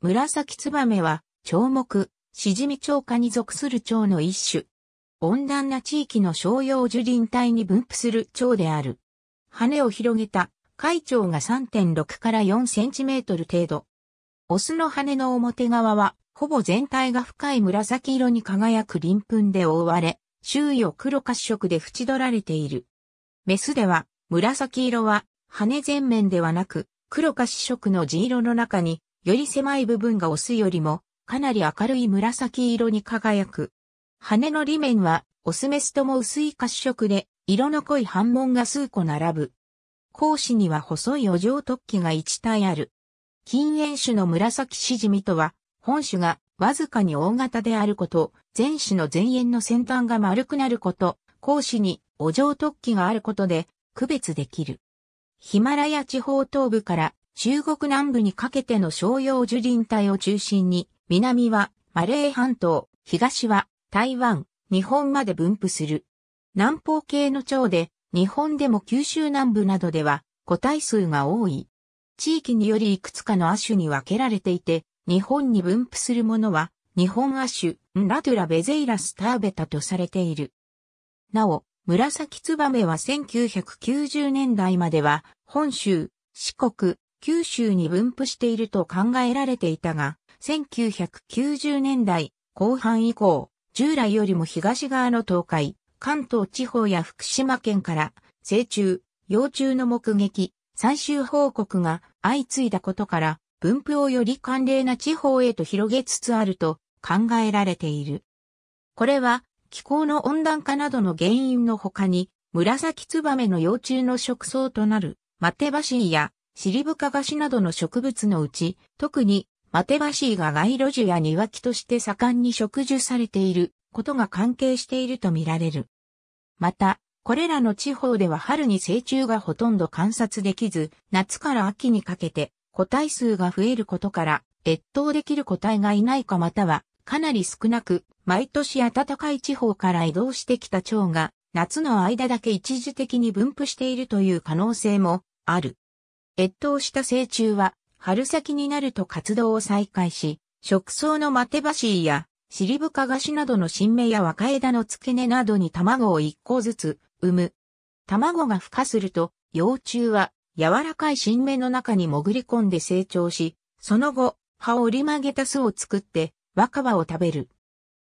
紫ツバメは、蝶目、シジミ蝶科に属する蝶の一種。温暖な地域の商用樹林帯に分布する蝶である。羽を広げた、海鳥が3.6から4センチメートル程度。オスの羽の表側は、ほぼ全体が深い紫色に輝く鱗粉で覆われ、周囲を黒褐色で縁取られている。メスでは、紫色は、羽全面ではなく、黒褐色の地色の中に、より狭い部分がオスよりもかなり明るい紫色に輝く。羽の裏面はオスメスとも薄い褐色で色の濃い斑紋が数個並ぶ。講師には細いお嬢突起が一体ある。禁煙種の紫シジミとは、本種がわずかに大型であること、前種の前縁の先端が丸くなること、講師にお嬢突起があることで区別できる。ヒマラヤ地方東部から中国南部にかけての商用樹林帯を中心に、南はマレー半島、東は台湾、日本まで分布する。南方系の蝶で、日本でも九州南部などでは個体数が多い。地域によりいくつかの亜種に分けられていて、日本に分布するものは、日本亜種、ンラトゥラベゼイラスターベタとされている。なお、紫ツバメは1990年代までは、本州、四国、九州に分布していると考えられていたが、1990年代後半以降、従来よりも東側の東海、関東地方や福島県から成虫、幼虫の目撃、最終報告が相次いだことから、分布をより寒冷な地方へと広げつつあると考えられている。これは気候の温暖化などの原因の他に、紫ツバメの幼虫の食草となるマテバシーやシリブカガシなどの植物のうち、特にマテバシーが街路樹や庭木として盛んに植樹されていることが関係しているとみられる。また、これらの地方では春に成虫がほとんど観察できず、夏から秋にかけて個体数が増えることから、越冬できる個体がいないかまたは、かなり少なく、毎年暖かい地方から移動してきた蝶が、夏の間だけ一時的に分布しているという可能性もある。越冬した成虫は、春先になると活動を再開し、食草のマテバシーや、シリブカガシなどの新芽や若枝の付け根などに卵を1個ずつ産む。卵が孵化すると、幼虫は柔らかい新芽の中に潜り込んで成長し、その後、葉を折り曲げた巣を作って若葉を食べる。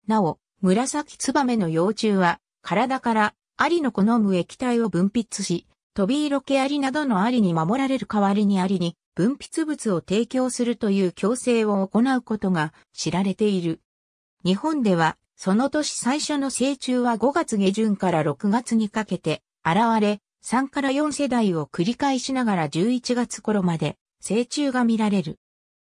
なお、紫ツバメの幼虫は体からアリの好む液体を分泌し、飛び色ケアリなどのアリに守られる代わりにアリに分泌物を提供するという強制を行うことが知られている。日本では、その年最初の成虫は5月下旬から6月にかけて現れ、3から4世代を繰り返しながら11月頃まで成虫が見られる。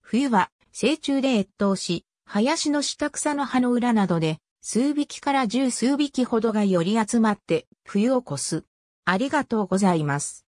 冬は成虫で越冬し、林の下草の葉の裏などで数匹から十数匹ほどが寄り集まって冬を越す。ありがとうございます。